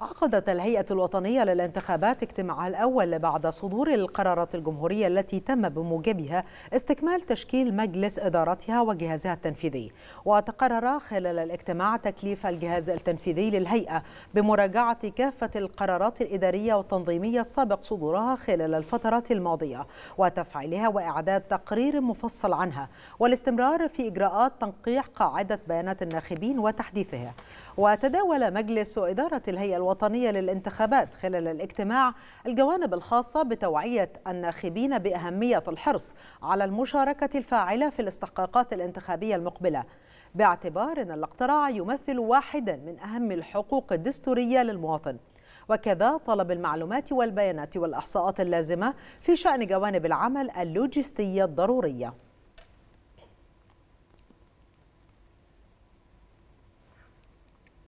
عقدت الهيئة الوطنية للانتخابات اجتماعها الأول بعد صدور القرارات الجمهورية التي تم بموجبها استكمال تشكيل مجلس إدارتها وجهازها التنفيذي وتقرر خلال الاجتماع تكليف الجهاز التنفيذي للهيئة بمراجعة كافة القرارات الإدارية والتنظيمية السابق صدورها خلال الفترات الماضية وتفعيلها وإعداد تقرير مفصل عنها والاستمرار في إجراءات تنقيح قاعدة بيانات الناخبين وتحديثها وتداول مجلس إدارة الهيئة الوطنية الوطنية للانتخابات خلال الاجتماع الجوانب الخاصة بتوعية الناخبين بأهمية الحرص على المشاركة الفاعلة في الاستحقاقات الانتخابية المقبلة باعتبار أن الاقتراع يمثل واحدا من أهم الحقوق الدستورية للمواطن وكذا طلب المعلومات والبيانات والإحصاءات اللازمة في شأن جوانب العمل اللوجستية الضرورية